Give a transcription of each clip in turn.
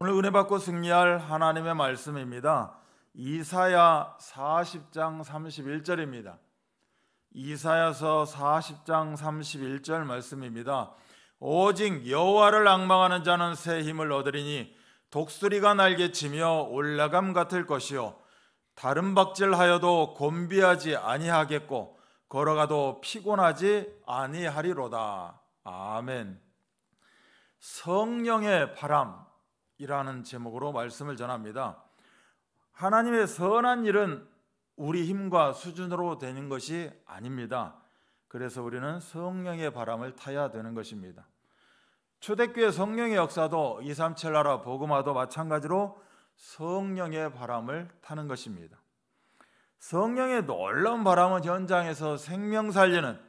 오늘 은혜 받고 승리할 하나님의 말씀입니다. 이사야 40장 31절입니다. 이사야서 40장 31절 말씀입니다. 오직 여호와를 악망하는 자는 새 힘을 얻으리니 독수리가 날개치며 올라감 같을 것이요 다른 박질하여도 곤비하지 아니하겠고 걸어가도 피곤하지 아니하리로다. 아멘. 성령의 바람 이라는 제목으로 말씀을 전합니다. 하나님의 선한 일은 우리 힘과 수준으로 되는 것이 아닙니다. 그래서 우리는 성령의 바람을 타야 되는 것입니다. 초대교회 성령의 역사도 이삼칠나라 복음화도 마찬가지로 성령의 바람을 타는 것입니다. 성령의 놀라운 바람은 현장에서 생명 살리는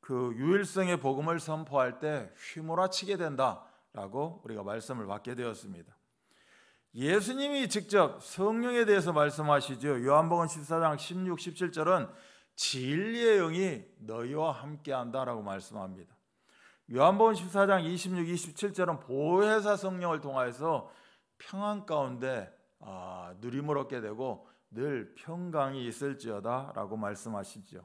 그 유일성의 복음을 선포할 때 휘몰아치게 된다. 라고 우리가 말씀을 받게 되었습니다. 예수님이 직접 성령에 대해서 말씀하시죠. 요한복음 14장 16, 17절은 진리의 영이 너희와 함께 한다라고 말씀합니다. 요한복음 14장 26, 27절은 보혜사 성령을 통하여서 평안 가운데 아, 누림을 얻게 되고 늘 평강이 있을지어다라고 말씀하시죠.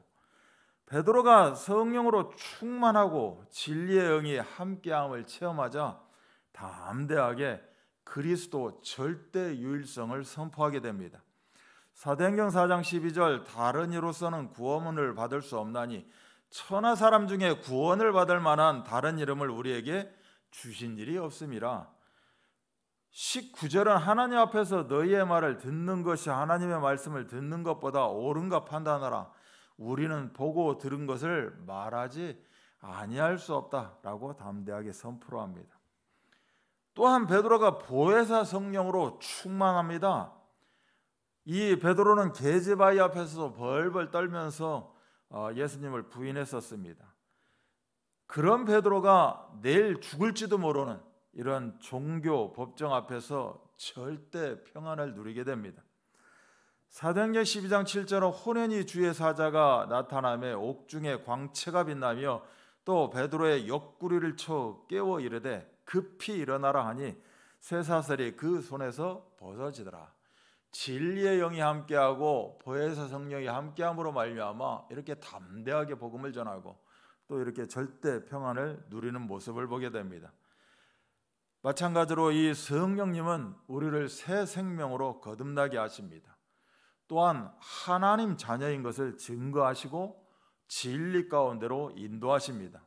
베드로가 성령으로 충만하고 진리의 영이 함께함을 체험하자 담대하게 그리스도 절대 유일성을 선포하게 됩니다. 사도행경 4장 12절 다른 이로서는 구원을 받을 수 없나니 천하 사람 중에 구원을 받을 만한 다른 이름을 우리에게 주신 일이 없음이라. 19절은 하나님 앞에서 너희의 말을 듣는 것이 하나님의 말씀을 듣는 것보다 옳은가 판단하라. 우리는 보고 들은 것을 말하지 아니할 수 없다라고 담대하게 선포합니다. 또한 베드로가 보혜사 성령으로 충만합니다. 이 베드로는 게즈바이 앞에서 벌벌 떨면서 어, 예수님을 부인했었습니다. 그런 베드로가 내일 죽을지도 모르는 이런 종교 법정 앞에서 절대 평안을 누리게 됩니다. 사도행전 12장 7절은 호련히 주의 사자가 나타남에 옥중에 광채가 빛나며 또 베드로의 옆구리를 쳐 깨워 이르되 급히 일어나라 하니 새사슬이그 손에서 벗어지더라. 진리의 영이 함께하고 보혜사 성령이 함께함으로 말미암아 이렇게 담대하게 복음을 전하고 또 이렇게 절대 평안을 누리는 모습을 보게 됩니다. 마찬가지로 이 성령님은 우리를 새 생명으로 거듭나게 하십니다. 또한 하나님 자녀인 것을 증거하시고 진리 가운데로 인도하십니다.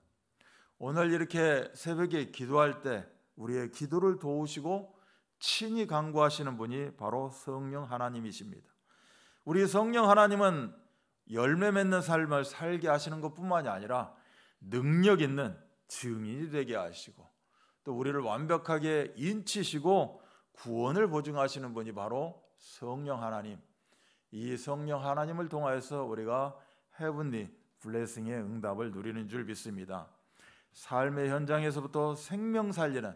오늘 이렇게 새벽에 기도할 때 우리의 기도를 도우시고 친히 강구하시는 분이 바로 성령 하나님이십니다. 우리 성령 하나님은 열매 맺는 삶을 살게 하시는 것뿐만이 아니라 능력 있는 증인이 되게 하시고 또 우리를 완벽하게 인치시고 구원을 보증하시는 분이 바로 성령 하나님. 이 성령 하나님을 통하여서 우리가 헤븐리 블레싱의 응답을 누리는 줄 믿습니다. 삶의 현장에서부터 생명 살리는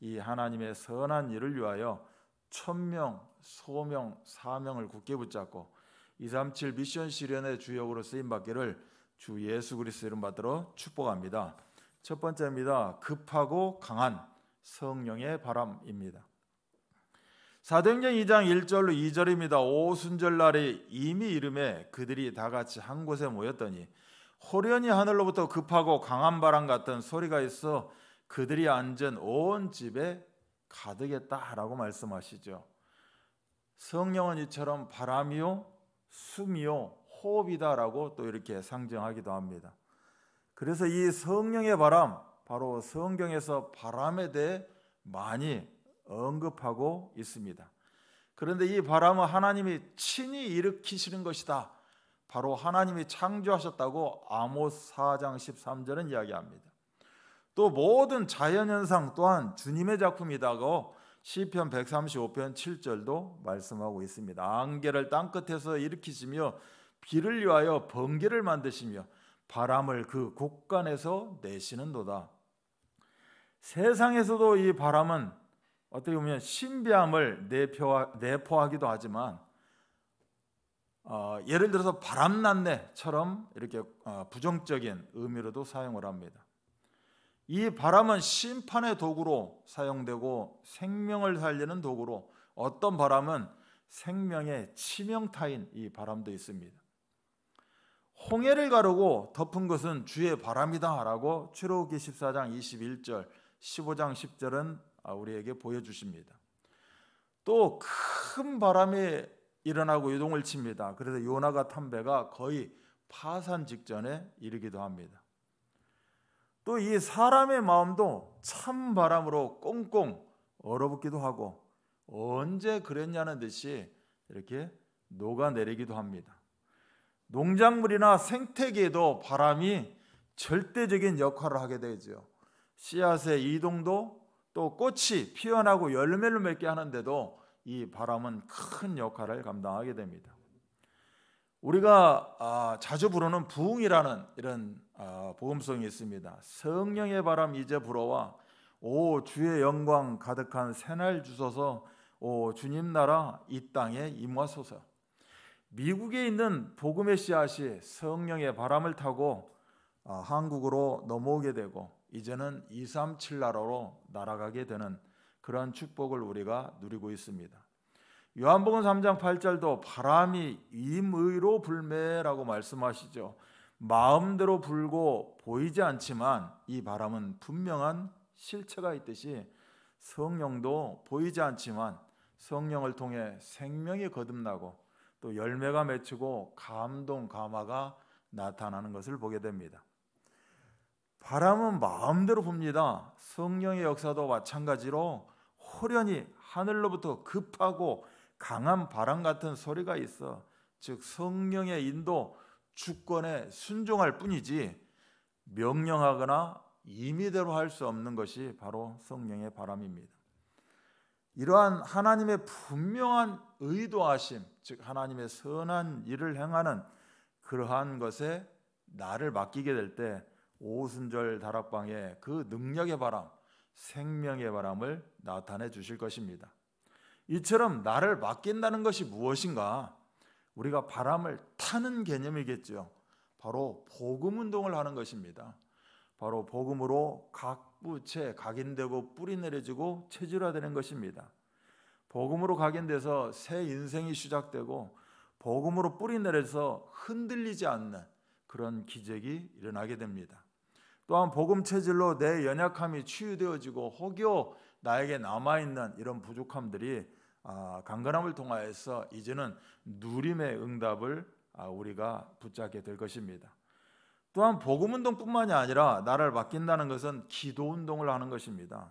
이 하나님의 선한 일을 위하여 천명, 소명, 사명을 굳게 붙잡고 237 미션 실현의 주역으로 쓰임 받기를 주 예수 그리스도 이름 받들어 축복합니다. 첫 번째입니다. 급하고 강한 성령의 바람입니다. 사도행전 2장 1절로 2절입니다. 오순절날에 이미 이름에 그들이 다 같이 한 곳에 모였더니 호련히 하늘로부터 급하고 강한 바람 같은 소리가 있어 그들이 앉은 온 집에 가득했다라고 말씀하시죠. 성령은 이처럼 바람이요, 숨이요, 호흡이다라고 또 이렇게 상정하기도 합니다. 그래서 이 성령의 바람, 바로 성경에서 바람에 대해 많이 언급하고 있습니다. 그런데 이 바람은 하나님이 친히 일으키시는 것이다. 바로 하나님이 창조하셨다고 아모스 4장 13절은 이야기합니다. 또 모든 자연 현상 또한 주님의 작품이다고 시편 135편 7절도 말씀하고 있습니다. 안개를 땅 끝에서 일으키시며 비를 위하여 번개를 만드시며 바람을 그 곳간에서 내시는도다. 세상에서도 이 바람은 어떻게 보면 신비함을 내포하, 기도 하지만 어, 예를 들어서 바람났네처럼 이렇게 어, 부정적인 의미로도 사용을 합니다. 이 바람은 심판의 도구로 사용되고 생명을 살리는 도구로 어떤 바람은 생명의 치명타인 이 바람도 있습니다. 홍해를 가르고 덮은 것은 주의 바람이다라고 출애굽기 14장 21절, 15장 10절은 우리에게 보여주십니다. 또 큰 바람이 일어나고 요동을 칩니다. 그래서 요나가 탄 배가 거의 파산 직전에 이르기도 합니다. 또 이 사람의 마음도 찬 바람으로 꽁꽁 얼어붙기도 하고 언제 그랬냐는 듯이 이렇게 녹아내리기도 합니다. 농작물이나 생태계도 바람이 절대적인 역할을 하게 되죠. 씨앗의 이동도 또 꽃이 피어나고 열매를 맺게 하는데도 이 바람은 큰 역할을 감당하게 됩니다. 우리가 아, 자주 부르는 부흥이라는 이런 복음송이 아, 있습니다. 성령의 바람 이제 불어와 오 주의 영광 가득한 새날 주소서 오 주님 나라 이 땅에 임하소서. 미국에 있는 복음의 씨앗이 성령의 바람을 타고 아, 한국으로 넘어오게 되고 이제는 237 나라로 날아가게 되는 그러한 축복을 우리가 누리고 있습니다. 요한복음 3장 8절도 바람이 임의로 불매라고 말씀하시죠. 마음대로 불고 보이지 않지만 이 바람은 분명한 실체가 있듯이 성령도 보이지 않지만 성령을 통해 생명이 거듭나고 또 열매가 맺히고 감동 감화가 나타나는 것을 보게 됩니다. 바람은 마음대로 붑니다. 성령의 역사도 마찬가지로 호련히 하늘로부터 급하고 강한 바람 같은 소리가 있어 즉 성령의 인도 주권에 순종할 뿐이지 명령하거나 임의대로 할 수 없는 것이 바로 성령의 바람입니다. 이러한 하나님의 분명한 의도하심, 즉 하나님의 선한 일을 행하는 그러한 것에 나를 맡기게 될 때 오순절 다락방의 그 능력의 바람, 생명의 바람을 나타내 주실 것입니다. 이처럼 나를 맡긴다는 것이 무엇인가? 우리가 바람을 타는 개념이겠죠. 바로 복음 운동을 하는 것입니다. 바로 복음으로 각 부채 각인되고 뿌리 내려지고 체질화되는 것입니다. 복음으로 각인돼서 새 인생이 시작되고 복음으로 뿌리 내려서 흔들리지 않는 그런 기적이 일어나게 됩니다. 또한 복음 체질로 내 연약함이 치유되어지고 혹여 나에게 남아 있는 이런 부족함들이 아, 강건함을 통하여서 이제는 누림의 응답을 아, 우리가 붙잡게 될 것입니다. 또한 복음 운동뿐만이 아니라 나를 맡긴다는 것은 기도 운동을 하는 것입니다.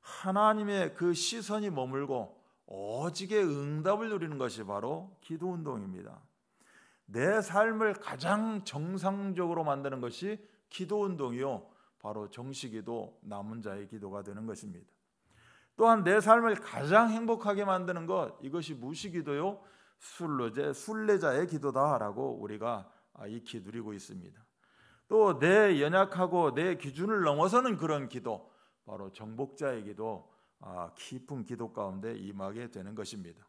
하나님의 그 시선이 머물고 오직의 응답을 누리는 것이 바로 기도 운동입니다. 내 삶을 가장 정상적으로 만드는 것이 기도 운동이요. 바로 정식기도 남은 자의 기도가 되는 것입니다. 또한 내 삶을 가장 행복하게 만드는 것 이것이 무시기도요 술로제 순례자의 기도다라고 우리가 익히 누리고 있습니다. 또 내 연약하고 내 기준을 넘어서는 그런 기도 바로 정복자의 기도 아, 깊은 기도 가운데 임하게 되는 것입니다.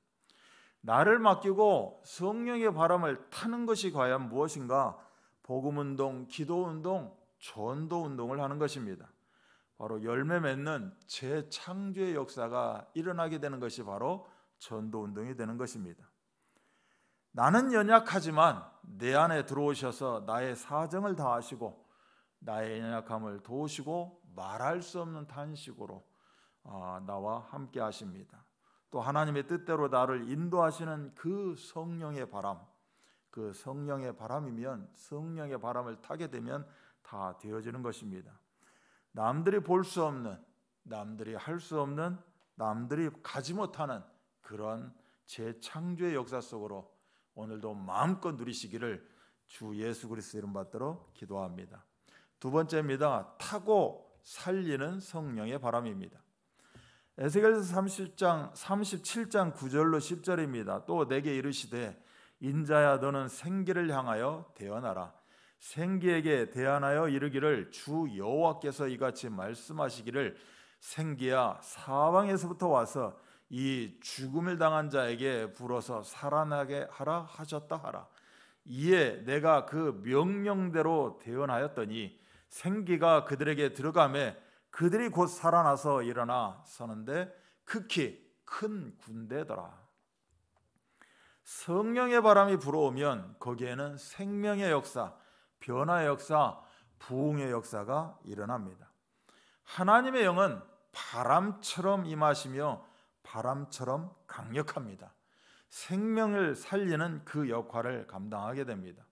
나를 맡기고 성령의 바람을 타는 것이 과연 무엇인가 복음 운동, 기도 운동, 전도 운동을 하는 것입니다. 바로 열매 맺는 재창조의 역사가 일어나게 되는 것이 바로 전도 운동이 되는 것입니다. 나는 연약하지만 내 안에 들어오셔서 나의 사정을 다하시고 나의 연약함을 도우시고 말할 수 없는 탄식으로 아, 나와 함께 하십니다. 또 하나님의 뜻대로 나를 인도하시는 그 성령의 바람, 그 성령의 바람이면 성령의 바람을 타게 되면 다 되어지는 것입니다. 남들이 볼 수 없는, 남들이 할 수 없는, 남들이 가지 못하는 그런 재창조의 역사 속으로 오늘도 마음껏 누리시기를 주 예수 그리스도 이름 받들어 기도합니다. 두 번째입니다. 타고 살리는 성령의 바람입니다. 에스겔서 30장 37장 9절로 10절입니다. 또 내게 이르시되 인자야 너는 생기를 향하여 대언하라. 생기에게 대안하여 이르기를 주 여호와께서 이같이 말씀하시기를 생기야 사방에서부터 와서 이 죽음을 당한 자에게 불어서 살아나게 하라 하셨다 하라. 이에 내가 그 명령대로 대언하였더니 생기가 그들에게 들어감에 그들이 곧 살아나서 일어나 서는데 극히 큰 군대더라. 성령의 바람이 불어오면 거기에는 생명의 역사, 변화의 역사, 부흥의 역사가 일어납니다. 하나님의 영은 바람처럼 임하시며 바람처럼 강력합니다. 생명을 살리는 그 역할을 감당하게 됩니다.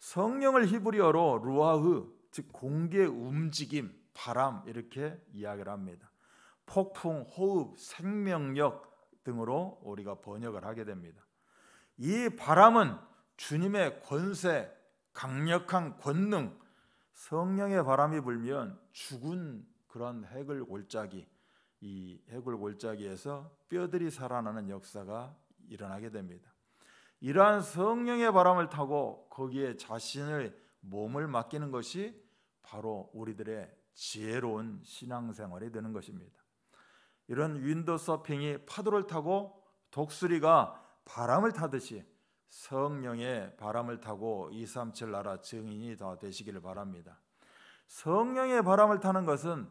성령을 히브리어로 루아흐, 즉공기 움직임, 바람 이렇게 이야기를 합니다. 폭풍, 호흡, 생명력 등으로 우리가 번역을 하게 됩니다. 이 바람은 주님의 권세, 강력한 권능, 성령의 바람이 불면 죽은 그런 해골 골짜기, 이 해골 골짜기에서 뼈들이 살아나는 역사가 일어나게 됩니다. 이러한 성령의 바람을 타고 거기에 자신의 몸을 맡기는 것이 바로 우리들의 지혜로운 신앙생활이 되는 것입니다. 이런 윈도 서핑이 파도를 타고 독수리가 바람을 타듯이 성령의 바람을 타고 237 나라 증인이 다 되시기를 바랍니다. 성령의 바람을 타는 것은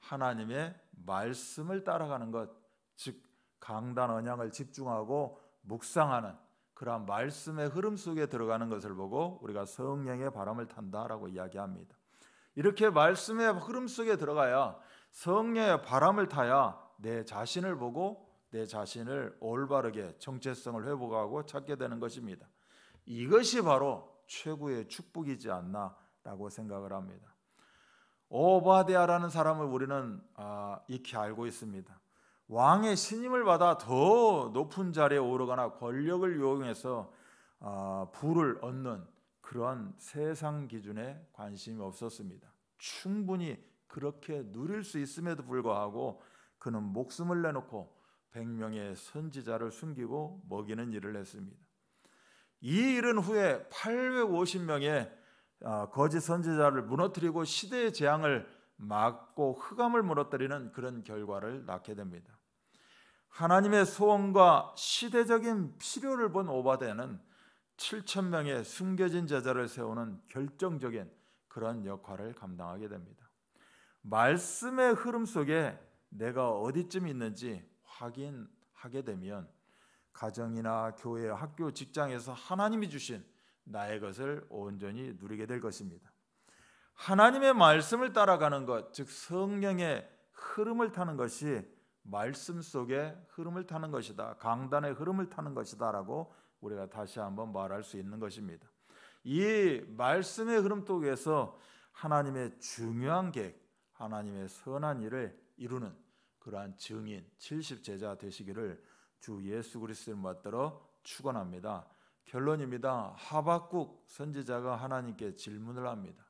하나님의 말씀을 따라가는 것, 즉 강단 언양을 집중하고 묵상하는 그러한 말씀의 흐름 속에 들어가는 것을 보고 우리가 성령의 바람을 탄다라고 이야기합니다. 이렇게 말씀의 흐름 속에 들어가야 성령의 바람을 타야 내 자신을 보고 내 자신을 올바르게 정체성을 회복하고 찾게 되는 것입니다. 이것이 바로 최고의 축복이지 않나라고 생각을 합니다. 오바데아라는 사람을 우리는 아, 익히 알고 있습니다. 왕의 신임을 받아 더 높은 자리에 오르거나 권력을 요용해서 아, 부를 얻는 그러 세상 기준에 관심이 없었습니다. 충분히 그렇게 누릴 수 있음에도 불구하고 그는 목숨을 내놓고 100명의 선지자를 숨기고 먹이는 일을 했습니다. 이 일은 후에 850명의 아, 거짓 선지자를 무너뜨리고 시대의 재앙을 막고 흑암을 무너뜨리는 그런 결과를 낳게 됩니다. 하나님의 소원과 시대적인 필요를 본 오바데는 7천 명의 숨겨진 제자를 세우는 결정적인 그런 역할을 감당하게 됩니다. 말씀의 흐름 속에 내가 어디쯤 있는지 하긴 하게 되면 가정이나 교회, 학교, 직장에서 하나님이 주신 나의 것을 온전히 누리게 될 것입니다. 하나님의 말씀을 따라가는 것, 즉 성령의 흐름을 타는 것이 말씀 속의 흐름을 타는 것이다. 강단의 흐름을 타는 것이다라고 우리가 다시 한번 말할 수 있는 것입니다. 이 말씀의 흐름 속에서 하나님의 중요한 계획, 하나님의 선한 일을 이루는 그러한 증인 70제자 되시기를 주 예수 그리스도를 맞들어 축원합니다. 결론입니다. 하박국 선지자가 하나님께 질문을 합니다.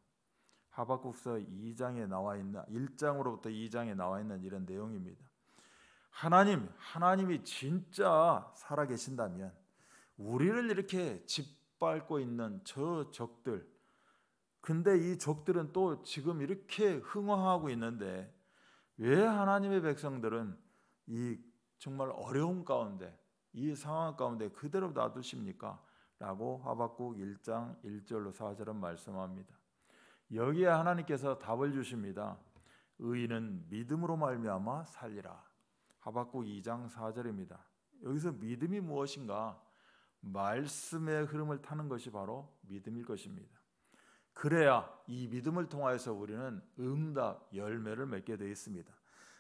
하박국서 2장에 나와 있는 1장으로부터 2장에 나와 있는 이런 내용입니다. 하나님, 하나님이 진짜 살아 계신다면 우리를 이렇게 짓밟고 있는 저 적들 근데 이 적들은 또 지금 이렇게 흥황하고 있는데 왜 하나님의 백성들은 이 정말 어려운 가운데 이 상황 가운데 그대로 놔두십니까? 라고 하박국 1장 1절로 4절은 말씀합니다. 여기에 하나님께서 답을 주십니다. 의인은 믿음으로 말미암아 살리라. 하박국 2장 4절입니다. 여기서 믿음이 무엇인가? 말씀의 흐름을 타는 것이 바로 믿음일 것입니다. 그래야 이 믿음을 통하여서 우리는 응답 열매를 맺게 되어 있습니다.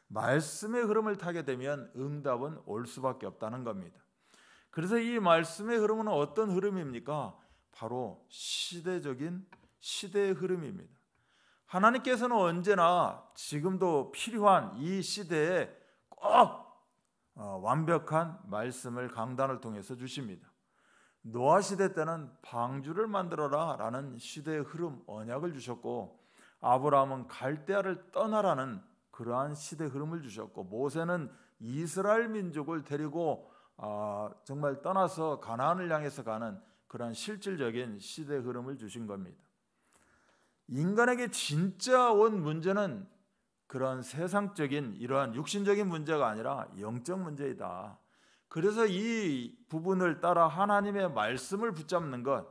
말씀의 흐름을 타게 되면 응답은 올 수밖에 없다는 겁니다. 그래서 이 말씀의 흐름은 어떤 흐름입니까? 바로 시대적인 시대의 흐름입니다. 하나님께서는 언제나 지금도 필요한 이 시대에 꼭 어, 완벽한 말씀을 강단을 통해서 주십니다. 노아 시대 때는 방주를 만들어라라는 시대의 흐름 언약을 주셨고 아브라함은 갈대아를 떠나라는 그러한 시대 흐름을 주셨고 모세는 이스라엘 민족을 데리고 아, 정말 떠나서 가나안을 향해서 가는 그러한 실질적인 시대 흐름을 주신 겁니다. 인간에게 진짜 온 문제는 그런 세상적인 이러한 육신적인 문제가 아니라 영적 문제이다. 그래서 이 부분을 따라 하나님의 말씀을 붙잡는 것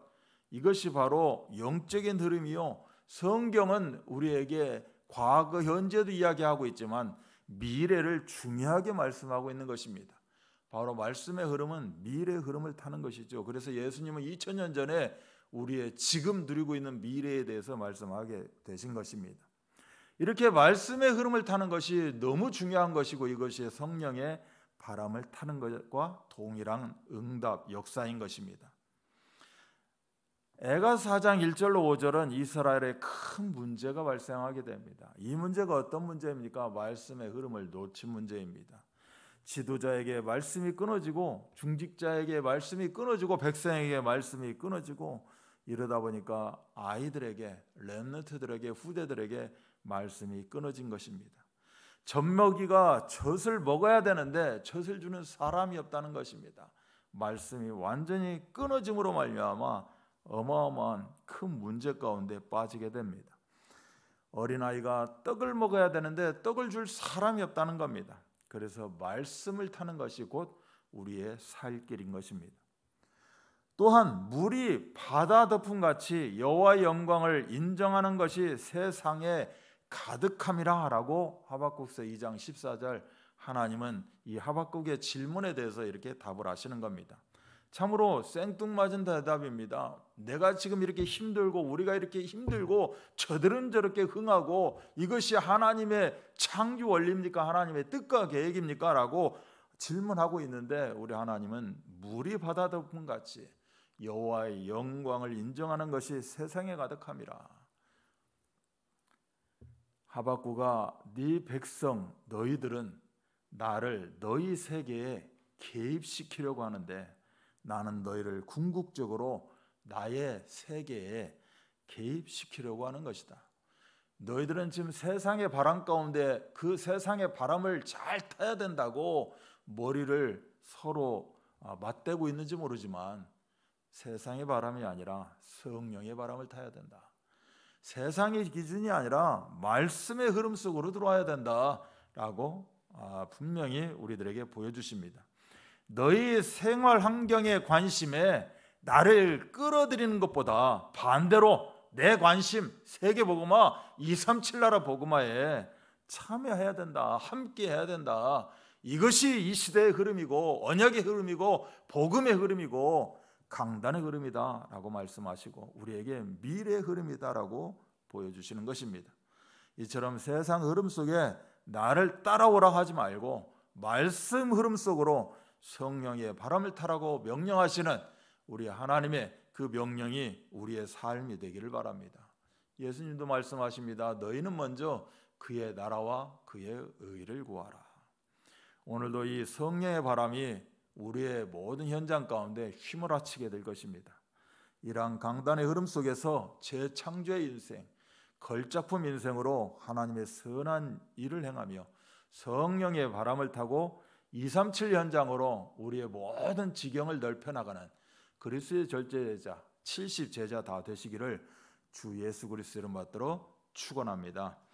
이것이 바로 영적인 흐름이요. 성경은 우리에게 과거, 현재도 이야기하고 있지만 미래를 중요하게 말씀하고 있는 것입니다. 바로 말씀의 흐름은 미래의 흐름을 타는 것이죠. 그래서 예수님은 2000년 전에 우리의 지금 누리고 있는 미래에 대해서 말씀하게 되신 것입니다. 이렇게 말씀의 흐름을 타는 것이 너무 중요한 것이고 이것이 성령의 바람을 타는 것과 동일한 응답 역사인 것입니다. 에가사 장 1절로 5절은 이스라엘에 큰 문제가 발생하게 됩니다. 이 문제가 어떤 문제입니까? 말씀의 흐름을 놓친 문제입니다. 지도자에게 말씀이 끊어지고 중직자에게 말씀이 끊어지고 백성에게 말씀이 끊어지고 이러다 보니까 아이들에게 렘넌트들에게 후대들에게 말씀이 끊어진 것입니다. 젖먹이가 젖을 먹어야 되는데 젖을 주는 사람이 없다는 것입니다. 말씀이 완전히 끊어짐으로 말미암아 어마어마한 큰 문제 가운데 빠지게 됩니다. 어린아이가 떡을 먹어야 되는데 떡을 줄 사람이 없다는 겁니다. 그래서 말씀을 타는 것이 곧 우리의 살 길인 것입니다. 또한 물이 바다 덮음 같이 여호와 영광을 인정하는 것이 세상의 가득함이라라고 하박국서 2장 14절 하나님은 이 하박국의 질문에 대해서 이렇게 답을 하시는 겁니다. 참으로 생뚱맞은 대답입니다. 내가 지금 이렇게 힘들고 우리가 이렇게 힘들고 저들은 저렇게 흥하고 이것이 하나님의 창조 원리입니까? 하나님의 뜻과 계획입니까? 라고 질문하고 있는데 우리 하나님은 물이 바다 덮음 같이 여호와의 영광을 인정하는 것이 세상에 가득함이라. 하박구가 네 백성 너희들은 나를 너희 세계에 개입시키려고 하는데 나는 너희를 궁극적으로 나의 세계에 개입시키려고 하는 것이다. 너희들은 지금 세상의 바람 가운데 그 세상의 바람을 잘 타야 된다고 머리를 서로 어, 맞대고 있는지 모르지만 세상의 바람이 아니라 성령의 바람을 타야 된다. 세상의 기준이 아니라 말씀의 흐름 속으로 들어와야 된다라고 아, 분명히 우리들에게 보여주십니다. 너희 생활 환경의 관심에 나를 끌어들이는 것보다 반대로 내 관심 세계 복음화 237 나라 복음화에 참여해야 된다. 함께 해야 된다. 이것이 이 시대의 흐름이고 언약의 흐름이고 복음의 흐름이고 강단의 흐름이다라고 말씀하시고 우리에게 미래의 흐름이다라고 보여주시는 것입니다. 이처럼 세상 흐름 속에 나를 따라오라 하지 말고 말씀 흐름 속으로 성령의 바람을 타라고 명령하시는 우리 하나님의 그 명령이 우리의 삶이 되기를 바랍니다. 예수님도 말씀하십니다. 너희는 먼저 그의 나라와 그의 의를 구하라. 오늘도 이 성령의 바람이 우리의 모든 현장 가운데 휘몰아치게될 것입니다. 이러한 강단의 흐름 속에서 재창조의 인생, 걸작품 인생으로 하나님의 선한 일을 행하며 성령의 바람을 타고 237 현장으로 우리의 모든 지경을 넓혀 나가는 그리스의 절제자 70 제자 다 되시기를 주 예수 그리스도를 받도록 축원합니다.